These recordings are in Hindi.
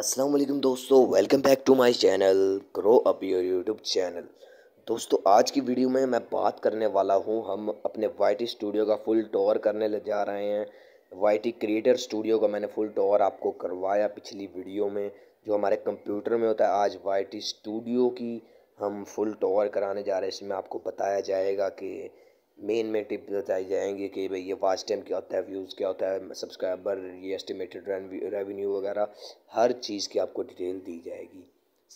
अस्सलाम वालेकुम दोस्तों welcome back to my channel grow up your YouTube channel दोस्तों आज की वीडियो में मैं बात करने वाला हूँ हम अपने वाई स्टूडियो का फुल टॉर करने ले जा रहे हैं वाई क्रिएटर स्टूडियो का मैंने फुल टॉर आपको करवाया पिछली वीडियो में जो हमारे कंप्यूटर में होता है आज वाई स्टूडियो की हम फुल टॉर कराने जा रहे हैं इसमें आपको बताया जाएगा कि मेन में टिप्स बताई जाएंगी कि भाई ये वाच टाइम क्या होता है व्यूज़ क्या होता है सब्सक्राइबर ये एस्टिमेटेड रेवेन्यू वगैरह हर चीज़ की आपको डिटेल दी जाएगी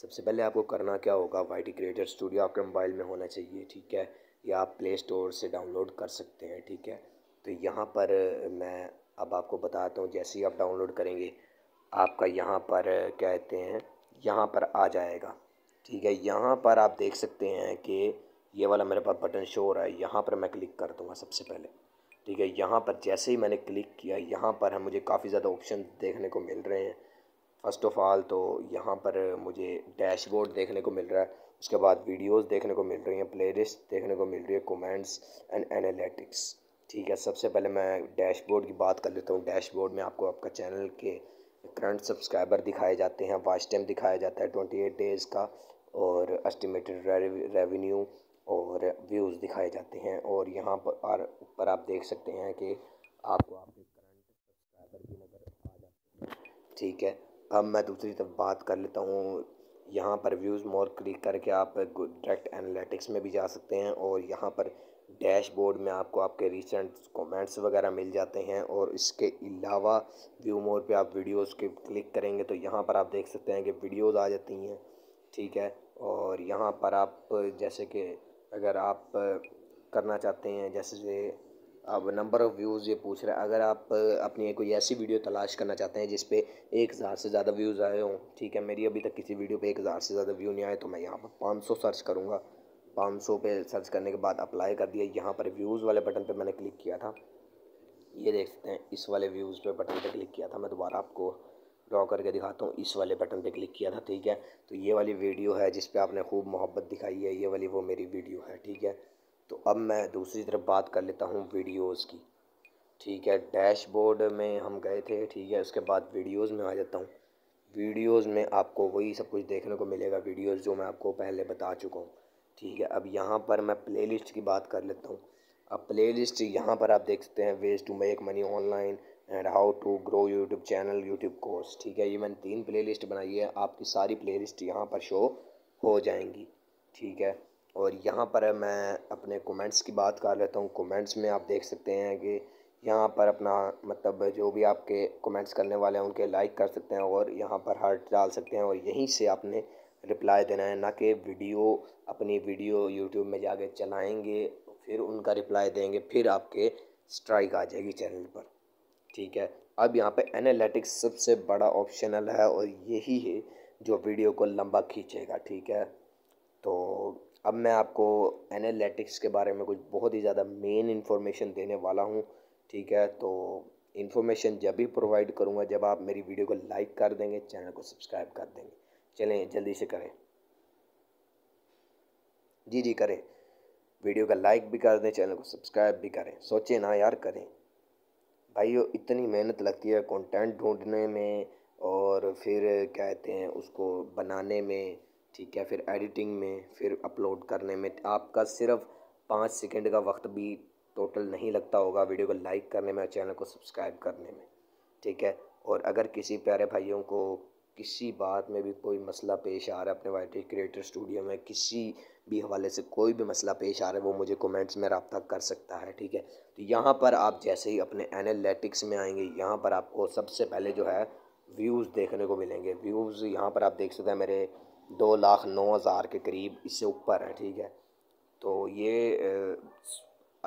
सबसे पहले आपको करना क्या होगा वाई टी क्रिएटर स्टूडियो आपके मोबाइल में होना चाहिए ठीक है या आप प्ले स्टोर से डाउनलोड कर सकते हैं ठीक है तो यहाँ पर मैं अब आपको बताता हूँ जैसे ही आप डाउनलोड करेंगे आपका यहाँ पर कहते हैं यहाँ पर आ जाएगा ठीक है यहाँ पर आप देख सकते हैं कि ये वाला मेरे पास बटन शो हो रहा है यहाँ पर मैं क्लिक कर दूँगा सबसे पहले ठीक है यहाँ पर जैसे ही मैंने क्लिक किया यहाँ पर हम मुझे काफ़ी ज़्यादा ऑप्शन देखने को मिल रहे हैं फ़र्स्ट ऑफ़ ऑल तो यहाँ पर मुझे डैशबोर्ड देखने को मिल रहा है उसके बाद वीडियोस देखने को मिल रही हैं प्लेलिस्ट देखने को मिल रही है कमेंट्स एंड एनालिटिक्स ठीक है सबसे पहले मैं डैशबोर्ड की बात कर लेता हूँ डैशबोर्ड में आपको आपका चैनल के करंट सब्सक्राइबर दिखाए जाते हैं वाच टाइम दिखाया जाता है ट्वेंटी एट डेज़ का और एस्टिमेटेड रेवेन्यू और व्यूज़ दिखाए जाते हैं और यहाँ पर आर आप देख सकते हैं कि आपको आपके करंट सब्सक्राइबर भी नज़र आ जाते हैं ठीक है अब मैं दूसरी तरफ बात कर लेता हूँ यहाँ पर व्यूज़ मोर क्लिक करके आप डायरेक्ट एनालिटिक्स में भी जा सकते हैं और यहाँ पर डैशबोर्ड में आपको आपके रिसेंट कमेंट्स वगैरह मिल जाते हैं और इसके अलावा व्यू मोर पे आप वीडियोस के क्लिक करेंगे तो यहाँ पर आप देख सकते हैं कि वीडियोस आ जाती हैं ठीक है और यहाँ पर आप जैसे कि अगर आप करना चाहते हैं जैसे अब नंबर ऑफ़ व्यूज़ ये पूछ रहे हैं अगर आप अपनी कोई ऐसी वीडियो तलाश करना चाहते हैं जिसपे एक हज़ार से ज़्यादा व्यूज़ आए हों ठीक है मेरी अभी तक किसी वीडियो पे एक हज़ार से ज़्यादा व्यू नहीं आए तो मैं यहाँ पर पाँच सौ सर्च करूँगा पाँच सौ पर सर्च करने के बाद अप्लाई कर दिया यहाँ पर व्यूज़ वाले बटन पर मैंने क्लिक किया था ये देख सकते हैं इस वाले व्यूज़ पर बटन पर क्लिक किया था मैं दोबारा आपको ड्रॉ करके दिखाता हूँ इस वाले बटन पे क्लिक किया था ठीक है तो ये वाली वीडियो है जिस पे आपने खूब मोहब्बत दिखाई है ये वाली वो मेरी वीडियो है ठीक है तो अब मैं दूसरी तरफ बात कर लेता हूँ वीडियोज़ की ठीक है डैशबोर्ड में हम गए थे ठीक है उसके बाद वीडियोज़ में आ जाता हूँ वीडियोज़ में आपको वही सब कुछ देखने को मिलेगा वीडियोज़ जो मैं आपको पहले बता चुका हूँ ठीक है अब यहाँ पर मैं प्ले की बात कर लेता हूँ अब लिस्ट यहाँ पर आप देख सकते हैं ways to make money online and how to grow YouTube channel YouTube course ठीक है ये मैंने तीन प्ले लिस्ट बनाई है आपकी सारी प्ले लिस्ट यहाँ पर शो हो जाएंगी ठीक है और यहाँ पर मैं अपने कमेंट्स की बात कर लेता हूँ कमेंट्स में आप देख सकते हैं कि यहाँ पर अपना मतलब जो भी आपके कमेंट्स करने वाले हैं उनके लाइक कर सकते हैं और यहाँ पर हार्ट डाल सकते हैं और यहीं से आपने रिप्लाई देना है ना कि वीडियो अपनी वीडियो यूट्यूब में जाके चलाएंगे फिर उनका रिप्लाई देंगे फिर आपके स्ट्राइक आ जाएगी चैनल पर ठीक है अब यहाँ पे एनालिटिक्स सबसे बड़ा ऑप्शनल है और यही है जो वीडियो को लंबा खींचेगा ठीक है तो अब मैं आपको एनालिटिक्स के बारे में कुछ बहुत ही ज़्यादा मेन इन्फॉर्मेशन देने वाला हूँ ठीक है तो इन्फॉर्मेशन जब भी प्रोवाइड करूँगा जब आप मेरी वीडियो को लाइक कर देंगे चैनल को सब्सक्राइब कर देंगे चलें जल्दी से करें जी जी करें वीडियो का लाइक भी कर दें चैनल को सब्सक्राइब भी करें सोचें ना यार करें भाइयों इतनी मेहनत लगती है कंटेंट ढूंढने में और फिर कहते हैं उसको बनाने में ठीक है फिर एडिटिंग में फिर अपलोड करने में आपका सिर्फ पाँच सेकंड का वक्त भी टोटल नहीं लगता होगा वीडियो को लाइक करने में और चैनल को सब्सक्राइब करने में ठीक है और अगर किसी प्यारे भाइयों को किसी बात में भी कोई मसला पेश आ रहा है अपने वाई क्रिएटर स्टूडियो में किसी भी हवाले से कोई भी मसला पेश आ रहा है वो मुझे कमेंट्स में रबता कर सकता है ठीक है तो यहाँ पर आप जैसे ही अपने एनालिटिक्स में आएंगे यहाँ पर आपको सबसे पहले जो है व्यूज़ देखने को मिलेंगे व्यूज़ यहाँ पर आप देख सकते हैं मेरे दो लाख नौ हज़ार के करीब इससे ऊपर है ठीक है तो ये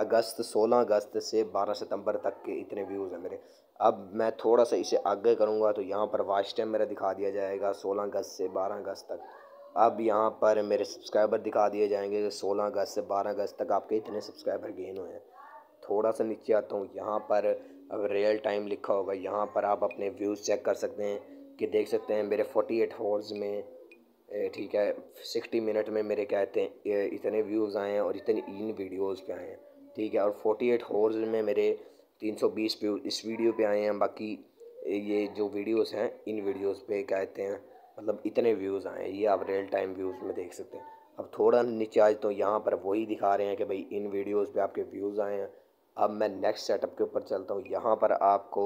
अगस्त सोलह अगस्त से बारह सितम्बर तक के इतने व्यूज़ हैं मेरे अब मैं थोड़ा सा इसे आगे करूँगा तो यहाँ पर वाच टाइम मेरा दिखा दिया जाएगा सोलह अगस्त से बारह अगस्त तक अब यहाँ पर मेरे सब्सक्राइबर दिखा दिए जाएंगे कि सोलह अगस्त से बारह अगस्त तक आपके इतने सब्सक्राइबर गेन हुए हैं थोड़ा सा नीचे आता हूँ यहाँ पर अगर रियल टाइम लिखा होगा यहाँ पर आप अपने व्यूज़ चेक कर सकते हैं कि देख सकते हैं मेरे फोर्टी एट हॉर्स में ठीक है सिक्सटी मिनट में मेरे कहते हैं इतने व्यूज़ आए हैं और इतने इन वीडियोज़ पे आए हैं ठीक है और फोर्टी एट हॉर्स में मेरे तीन सौ बीस इस वीडियो पे आए हैं बाकी ये जो वीडियोज़ हैं इन वीडियोज़ पे कहते हैं मतलब इतने व्यूज़ आए ये आप रियल टाइम व्यूज़ में देख सकते हैं अब थोड़ा नीचे आज तो यहाँ पर वही दिखा रहे हैं कि भाई इन वीडियोज़ पर आपके व्यूज़ आए हैं अब मैं नेक्स्ट सेटअप के ऊपर चलता हूँ यहाँ पर आपको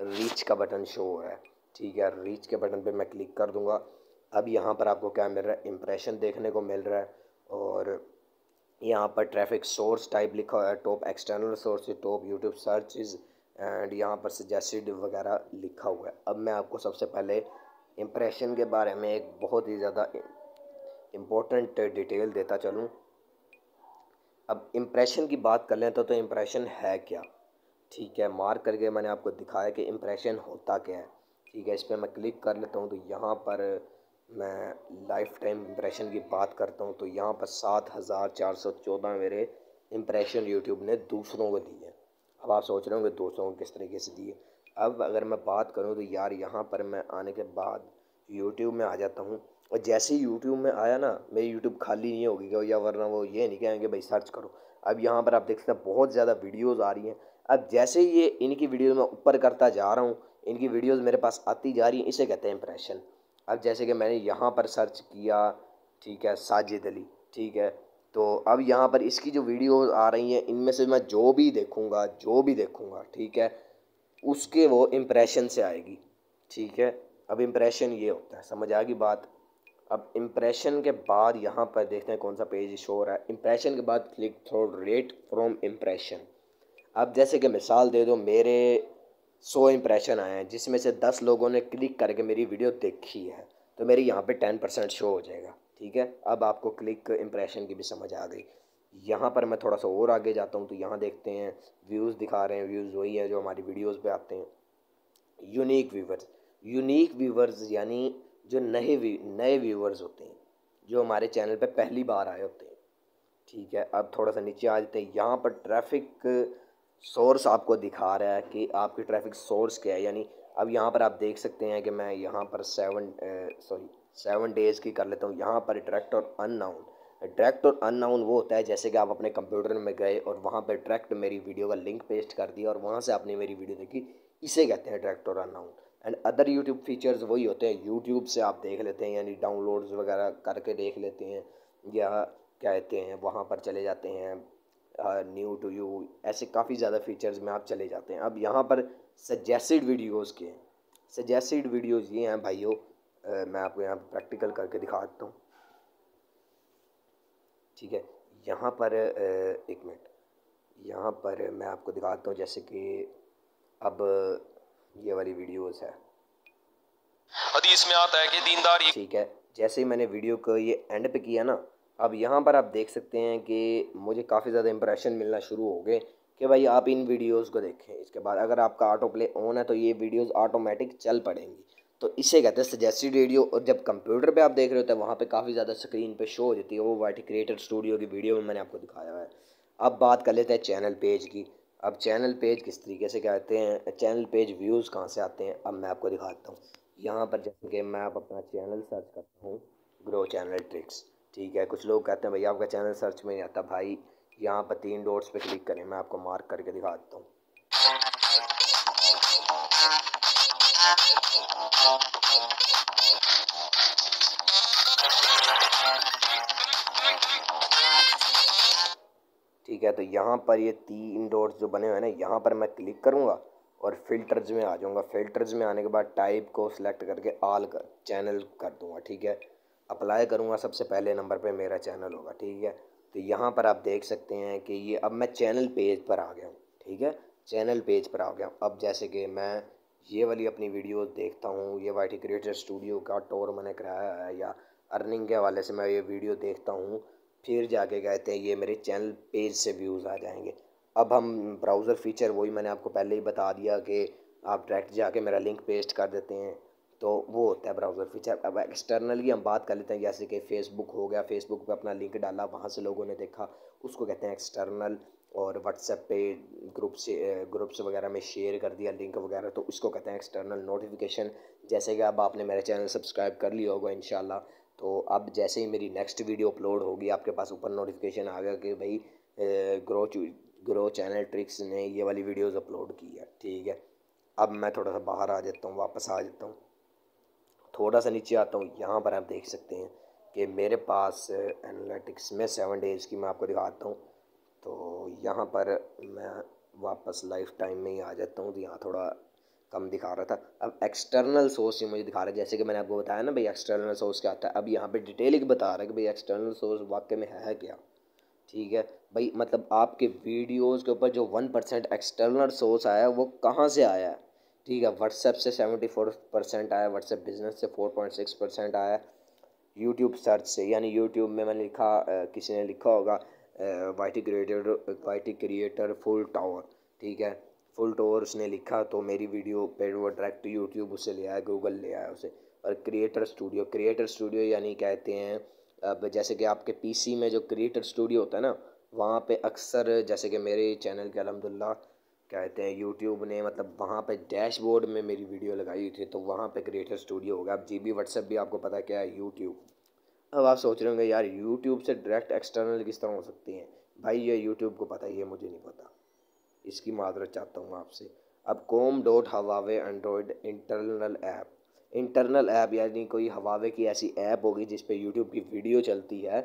रीच का बटन शो है ठीक है रीच के बटन पे मैं क्लिक कर दूँगा अब यहाँ पर आपको क्या मिल रहा है इम्प्रेशन देखने को मिल रहा है और यहाँ पर ट्रैफिक सोर्स टाइप लिखा हुआ है top external source top YouTube search and यहाँ पर सजेस्टेड वगैरह लिखा हुआ है अब मैं आपको सबसे पहले इम्प्रेशन के बारे में एक बहुत ही ज़्यादा इम्पोर्टेंट डिटेल देता चलूँ अब इम्प्रेशन की बात कर लें तो तो इम्प्रेशन है क्या ठीक है मार्क करके मैंने आपको दिखाया कि इम्प्रेशन होता क्या है ठीक है इस तो पर मैं क्लिक कर लेता हूँ तो यहाँ पर मैं लाइफ टाइम इम्प्रेशन की बात करता हूँ तो यहाँ पर सात हज़ार चार सौ चौदह मेरे इम्प्रेशन यूट्यूब ने दूसरों को दिए अब आप सोच रहे होंगे दूसरों को किस तरीके से दिए अब अगर मैं बात करूँ तो यार यहाँ पर मैं आने के बाद यूट्यूब में आ जाता हूँ और जैसे ही यूट्यूब में आया ना मेरी यूट्यूब खाली नहीं होगी क्या या वरना वो ये नहीं कहेंगे भाई सर्च करो अब यहाँ पर आप देख सकते हैं बहुत ज़्यादा वीडियोज़ आ रही हैं अब जैसे ही ये इनकी वीडियोज़ मैं ऊपर करता जा रहा हूँ इनकी वीडियोज़ मेरे पास आती जा रही हैं इसे कहते हैं इंप्रेशन अब जैसे कि मैंने यहाँ पर सर्च किया ठीक है साजिद अली ठीक है तो अब यहाँ पर इसकी जो वीडियोज़ आ रही हैं इनमें से मैं जो भी देखूँगा जो भी देखूँगा ठीक है उसके वो इम्प्रेशन से आएगी ठीक है अब इम्प्रेशन ये होता है समझ आ गई बात अब इम्प्रेशन के बाद यहाँ पर देखते हैं कौन सा पेज शो हो रहा है इम्प्रेशन के बाद click through rate from impression अब जैसे कि मिसाल दे दो मेरे सौ इम्प्रेशन आए हैं जिसमें से दस लोगों ने क्लिक करके मेरी वीडियो देखी है तो मेरी यहाँ पे टेन परसेंट शो हो जाएगा ठीक है अब आपको क्लिक इम्प्रेशन की भी समझ आ गई यहाँ पर मैं थोड़ा सा और आगे जाता हूँ तो यहाँ देखते हैं व्यूज़ दिखा रहे हैं व्यूज़ वही है जो हमारी वीडियोज़ पर आते हैं यूनिक व्यूवर्स यूनिक व्यूवर्स यानी जो नए नए व्यूवर्स होते हैं जो हमारे चैनल पर पहली बार आए होते हैं ठीक है अब थोड़ा सा नीचे आ जाते हैं यहाँ पर ट्रैफिक सोर्स आपको दिखा रहा है कि आपकी ट्रैफिक सोर्स क्या है यानी अब यहाँ पर आप देख सकते हैं कि मैं यहाँ पर सेवन सॉरी सेवन डेज़ की कर लेता हूँ यहाँ पर डायरेक्ट और अननाउंड डायरेक्ट और अननाउन वो होता है जैसे कि आप अपने कंप्यूटर में गए और वहाँ पर डायरेक्ट मेरी वीडियो का लिंक पेस्ट कर दिया और वहाँ से आपने मेरी वीडियो देखी इसे कहते हैं डायरेक्ट और unknown and other YouTube features वही होते हैं यूट्यूब से आप देख लेते हैं यानी डाउनलोड्स वगैरह करके देख लेते हैं या कहते हैं वहाँ पर चले जाते हैं न्यू टू यू ऐसे काफ़ी ज़्यादा फीचर्स में आप चले जाते हैं अब यहाँ पर सजेसिड वीडियोज़ के हैं वीडियोज़ ये हैं भाइयों मैं आपको यहाँ पर प्रैक्टिकल करके दिखाता हूँ ठीक है यहाँ पर एक मिनट यहाँ पर मैं आपको दिखाता हूँ जैसे कि अब ये वाली वीडियोस है हदीस में आता है कि दीनदार ठीक है जैसे ही मैंने वीडियो को ये एंड पे किया ना अब यहाँ पर आप देख सकते हैं कि मुझे काफ़ी ज़्यादा इंप्रेशन मिलना शुरू हो गए कि भाई आप इन वीडियोस को देखें इसके बाद अगर आपका ऑटो प्ले ऑन है तो ये वीडियोस ऑटोमेटिक चल पड़ेंगी तो इसे कहते हैं सजेस्टेड रेडियो और जब कंप्यूटर पे आप देख रहे होते हैं वहाँ पे काफ़ी ज़्यादा स्क्रीन पे शो हो जाती है वो वाइट क्रिएटर स्टूडियो की वीडियो में मैंने आपको दिखाया है अब बात कर लेते हैं चैनल पेज की अब चैनल पेज किस तरीके से कहते हैं चैनल पेज व्यूज़ कहाँ से आते हैं अब मैं आपको दिखाता हूँ यहाँ पर जैसे कि मैं आप अपना चैनल सर्च करता हूँ ग्रो चैनल ट्रिक्स ठीक है कुछ लोग कहते हैं भैया आपका चैनल सर्च में नहीं आता भाई यहाँ पर तीन डोट्स पर क्लिक करें मैं आपको मार्क करके दिखा देता हूँ ठीक है तो यहाँ पर ये तीन डोर्स जो बने हुए हैं ना यहाँ पर मैं क्लिक करूँगा और फिल्टर्स में आ जाऊँगा फिल्टर्स में आने के बाद टाइप को सिलेक्ट करके आल कर चैनल कर दूँगा ठीक है अप्लाई करूँगा सबसे पहले नंबर पे मेरा चैनल होगा ठीक है तो यहाँ पर आप देख सकते हैं कि ये अब मैं चैनल पेज पर आ गया हूँ ठीक है चैनल पेज पर आ गया हूँ अब जैसे कि मैं ये वाली अपनी वीडियो देखता हूँ ये वाई क्रिएटर स्टूडियो का टोर मैंने कराया है या अर्निंग के हवाले से मैं ये वीडियो देखता हूँ फिर जाके कहते हैं ये मेरे चैनल पेज से व्यूज़ आ जाएंगे अब हम ब्राउज़र फीचर वही मैंने आपको पहले ही बता दिया कि आप डायरेक्ट जाके मेरा लिंक पेस्ट कर देते हैं तो वो होता है ब्राउज़र फीचर अब एक्सटर्नली हम बात कर लेते हैं जैसे कि फेसबुक हो गया फेसबुक पे अपना लिंक डाला वहाँ से लोगों ने देखा उसको कहते हैं एक्सटर्नल और व्हाट्सएप पे ग्रुप से ग्रुप्स वगैरह में शेयर कर दिया लिंक वगैरह तो उसको कहते हैं एक्सटर्नल नोटिफिकेशन जैसे कि अब आपने मेरा चैनल सब्सक्राइब कर लिया होगा इन तो अब जैसे ही मेरी नेक्स्ट वीडियो अपलोड होगी आपके पास ऊपर नोटिफिकेशन आ गया कि भाई ग्रो ग्रो चैनल ट्रिक्स ने ये वाली वीडियोज़ अपलोड की है ठीक है अब मैं थोड़ा सा बाहर आ जाता हूँ वापस आ जाता हूँ थोड़ा सा नीचे आता हूँ यहाँ पर आप देख सकते हैं कि मेरे पास एनालिटिक्स में सेवन डेज़ की मैं आपको दिखाता हूँ तो यहाँ पर मैं वापस लाइफ टाइम में ही आ जाता हूँ तो यहाँ थोड़ा कम दिखा रहा था अब एक्सटर्नल सोर्स ये मुझे दिखा रहा है जैसे कि मैंने आपको बताया ना भाई एक्सटर्नल सोर्स क्या आता है अब यहाँ पे ही बता रहा है कि भाई एक्सटर्नल सोर्स वाकई में है क्या ठीक है भाई मतलब आपके वीडियोस के ऊपर जो वन परसेंट एक्सटर्नल सोर्स आया है वो कहाँ से आया है ठीक है व्हाट्सएप से सेवेंटी फोर परसेंट आया व्हाट्सएप बिजनेस से फोर पॉइंट सिक्स परसेंट आया यूट्यूब सर्च से यानी यूट्यूब में मैंने लिखा किसी ने लिखा होगा YT creator YT creator full tour ठीक है फुल टावर उसने लिखा तो मेरी वीडियो पे वो डायरेक्ट यूट्यूब उसे ले आया गूगल ले आया उसे और क्रिएटर स्टूडियो क्रिएटर स्टूडियो यानी कहते हैं अब जैसे कि आपके पीसी में जो क्रिएटर स्टूडियो होता है ना वहाँ पे अक्सर जैसे कि मेरे चैनल के अलहमदिल्ला कहते हैं यूट्यूब ने मतलब वहाँ पे डैशबोर्ड में मेरी वीडियो लगाई हुई थी तो वहाँ पे क्रिएटर स्टूडियो होगा अब जी बी व्हाट्सएप भी आपको पता क्या है यूट्यूब अब आप सोच रहे होंगे यार यूट्यूब से डायरेक्ट एक्सटर्नल किस तरह हो सकती हैं भाई ये यूट्यूब को पता ही है मुझे नहीं पता इसकी मादरत चाहता हूँ आपसे अब com dot Huawei android internal app internal app यानी कोई हवावे की ऐसी ऐप होगी जिस पे यूट्यूब की वीडियो चलती है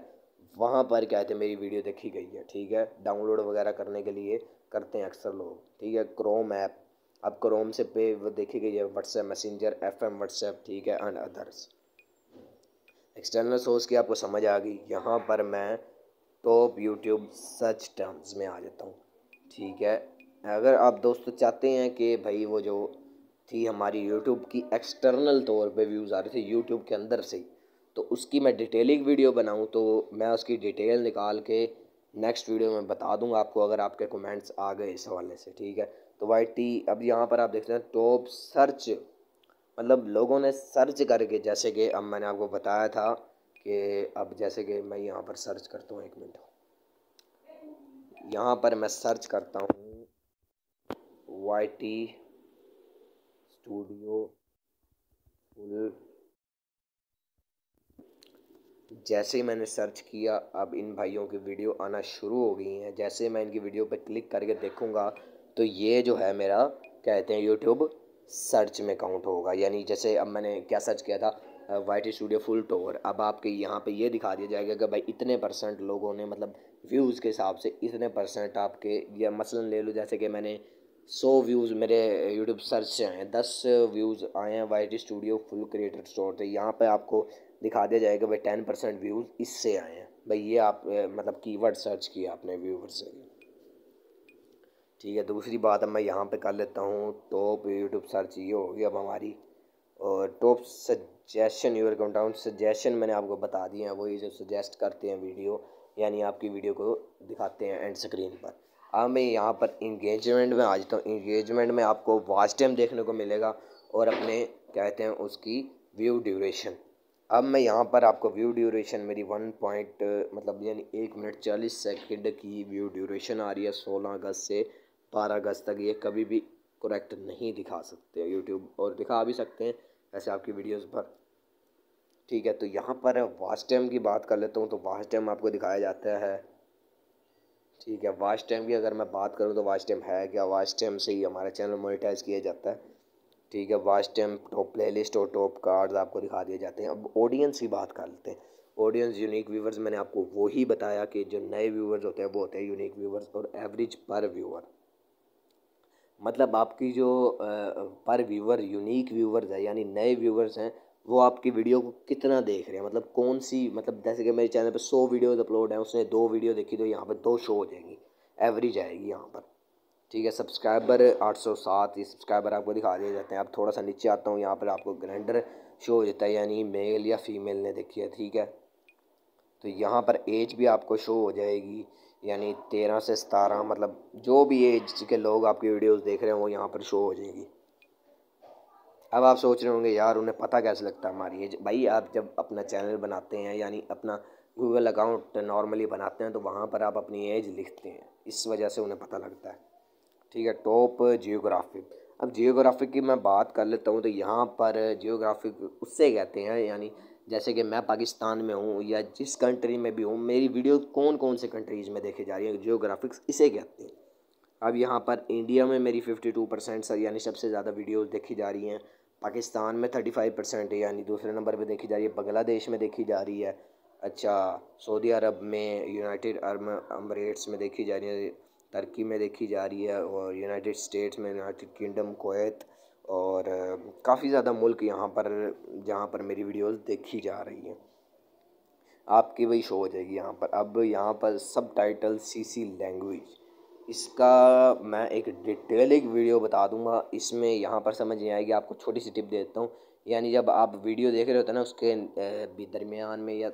वहाँ पर क्या कहते हैं मेरी वीडियो देखी गई है ठीक है डाउनलोड वगैरह करने के लिए करते हैं अक्सर लोग ठीक है क्रोम ऐप अब क्रोम से पे देखी गई है WhatsApp messenger F M WhatsApp ठीक है एंड अदर्स एक्सटर्नल सोर्स की आपको समझ आ गई यहाँ पर मैं टॉप यूट्यूब सर्च टर्म्स में आ जाता हूँ ठीक है अगर आप दोस्तों चाहते हैं कि भाई वो जो थी हमारी यूट्यूब की एक्सटर्नल तौर पे व्यूज़ आ रहे थे यूट्यूब के अंदर से तो उसकी मैं डिटेलिंग वीडियो बनाऊँ तो मैं उसकी डिटेल निकाल के नेक्स्ट वीडियो में बता दूँगा आपको अगर आपके कमेंट्स आ गए इस हवाले से ठीक है तो वाई टी अब यहाँ पर आप देख हैं टॉप सर्च मतलब लोगों ने सर्च करके जैसे कि अब मैंने आपको बताया था कि अब जैसे कि मैं यहाँ पर सर्च करता हूँ एक मिनट यहाँ पर मैं सर्च करता हूँ वाई टी स्टूडियो फुल जैसे ही मैंने सर्च किया अब इन भाइयों की वीडियो आना शुरू हो गई हैं जैसे मैं इनकी वीडियो पर क्लिक करके देखूँगा तो ये जो है मेरा कहते हैं यूट्यूब सर्च में काउंट होगा यानी जैसे अब मैंने क्या सर्च किया था वाइट स्टूडियो फुल टोर अब आपके यहाँ पे ये दिखा दिया जाएगा कि भाई इतने परसेंट लोगों ने मतलब व्यूज़ के हिसाब से इतने परसेंट आपके या मसलन ले लो जैसे कि मैंने सौ व्यूज़ मेरे यूट्यूब सर्च से आए हैं दस व्यूज़ आए हैं YT studio full creator store से यहाँ पर आपको दिखा दिया जाएगा भाई टेन परसेंट व्यूज़ इससे आए हैं भाई ये आप मतलब कीवर्ड सर्च किया आपने व्यूवर से ठीक है दूसरी बात अब मैं यहाँ पे कर लेता हूँ टॉप यूट्यूब सर्च ये होगी अब हमारी और top suggestion your down suggestion मैंने आपको बता दिए हैं वही जो सजेस्ट करते हैं वीडियो यानी आपकी वीडियो को दिखाते हैं एंड स्क्रीन पर अब मैं यहाँ पर इंगेजमेंट में आ जाता हूँ इंगेजमेंट में आपको वास्ट टाइम देखने को मिलेगा और अपने कहते हैं उसकी व्यू ड्यूरेशन अब मैं यहाँ पर आपको व्यू ड्यूरेशन मेरी वन पॉइंट मतलब यानी एक मिनट चालीस सेकंड की व्यू ड्यूरेशन आ रही है सोलह अगस्त से बारह अगस्त तक ये कभी भी करेक्ट नहीं दिखा सकते यूट्यूब और दिखा भी सकते हैं ऐसे आपकी वीडियोस पर ठीक है तो यहाँ पर वाच टाइम की बात कर लेता हूँ तो वाच टाइम आपको दिखाया जाता है ठीक है वाच टाइम की अगर मैं बात करूँ तो वाच टाइम है क्या वाच टाइम से ही हमारा चैनल मोनिटाइज किया जाता है ठीक है watch time top playlist और टॉप कार्ड आपको दिखा दिए जाते हैं अब ऑडियंस की बात कर लेते हैं ऑडियंस यूनिक व्यूवर्स मैंने आपको वही बताया कि जो नए व्यूवर्स होते हैं वो होते हैं यूनिक व्यूवर्स और एवरेज पर व्यूवर मतलब आपकी जो पर व्यूवर यूनिक व्यूवर्स है यानी नए व्यूवर्स हैं वो आपकी वीडियो को कितना देख रहे हैं मतलब कौन सी मतलब जैसे कि मेरे चैनल पर सौ वीडियोज़ अपलोड हैं उसने दो वीडियो देखी तो यहाँ पर दो शो हो जाएंगी एवरेज आएगी यहाँ पर ठीक है सब्सक्राइबर 807 ये सब्सक्राइबर आपको दिखा दिए जाते हैं आप थोड़ा सा नीचे आता हूँ यहाँ पर आपको ग्रैंडर शो हो जाता है यानी मेल या फीमेल ने देखी है ठीक है तो यहाँ पर एज भी आपको शो हो जाएगी यानी तेरह से सतारह मतलब जो भी एज के लोग आपकी वीडियोस देख रहे हैं वो यहाँ पर शो हो जाएगी अब आप सोच रहे होंगे यार उन्हें पता कैसे लगता है हमारी एज भाई आप जब अपना चैनल बनाते हैं यानी अपना गूगल अकाउंट नॉर्मली बनाते हैं तो वहाँ पर आप अपनी एज लिखते हैं इस वजह से उन्हें पता लगता है ठीक है टॉप जियोग्राफिक अब जियोग्राफिक की मैं बात कर लेता हूँ तो यहाँ पर जियोग्राफिक उससे कहते हैं यानी जैसे कि मैं पाकिस्तान में हूँ या जिस कंट्री में भी हूँ मेरी वीडियो कौन कौन से कंट्रीज़ में देखी जा रही है जियोग्राफिक्स इसे कहते हैं अब यहाँ पर इंडिया में मेरी फिफ्टी टू परसेंट यानी सबसे ज़्यादा वीडियो देखी जा रही हैं पाकिस्तान में थर्टी फाइव परसेंट यानी दूसरे नंबर पे देखी जा रही है बांग्लादेश में देखी जा रही है अच्छा सऊदी अरब में यूनाइटेड अरब अमरेट्स में देखी जा रही है तर्की में देखी जा रही है और यूनाइटेड स्टेट्स में यूनाइटेड किंगडम कोत और काफ़ी ज़्यादा मुल्क यहाँ पर जहाँ पर मेरी वीडियोस देखी जा रही हैं आपकी वही शो हो जाएगी यहाँ पर अब यहाँ पर सब टाइटल सी सी लैंग्वेज इसका मैं एक डिटेल एक वीडियो बता दूंगा इसमें यहाँ पर समझ नहीं आएगी आपको छोटी सी टिप देता हूँ यानी जब आप वीडियो देख रहे होते हैं ना उसके दरमियान में या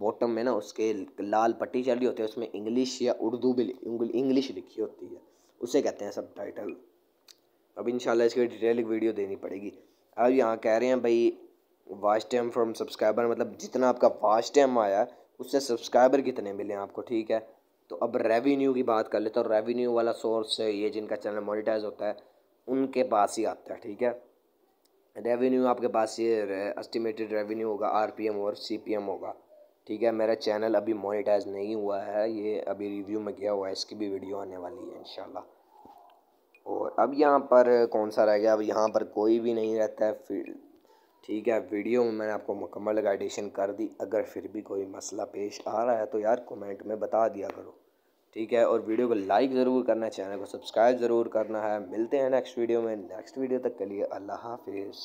बॉटम में ना उसके लाल पट्टी चल रही होती है उसमें इंग्लिश या उर्दू भी इंग्लिश लिखी होती है उसे कहते हैं सब टाइटल अब इंशाल्लाह इसकी डिटेल वीडियो देनी पड़ेगी अब यहाँ कह रहे हैं भाई वाच टाइम फ्रॉम सब्सक्राइबर मतलब जितना आपका वाच टाइम आया है उससे सब्सक्राइबर कितने मिले आपको ठीक है तो अब रेवेन्यू की बात कर लेते हैं रेवेन्यू वाला सोर्स है ये जिनका चैनल मोनिटाइज होता है उनके पास ही आता है ठीक है रेवेन्यू आपके पास ये एस्टिमेटेड रेवेन्यू होगा आरपीएम और सीपीएम होगा ठीक है मेरा चैनल अभी मोनिटाइज नहीं हुआ है ये अभी रिव्यू में गया हुआ है इसकी भी वीडियो आने वाली है इंशाल्लाह अब यहाँ पर कौन सा रह गया अब यहाँ पर कोई भी नहीं रहता है फिर ठीक है वीडियो में मैंने आपको मुकम्मल गाइडेशन कर दी अगर फिर भी कोई मसला पेश आ रहा है तो यार कमेंट में बता दिया करो ठीक है और वीडियो को लाइक ज़रूर करना चैनल को सब्सक्राइब ज़रूर करना है मिलते हैं नेक्स्ट वीडियो में नेक्स्ट वीडियो तक के लिए अल्लाह हाफिज़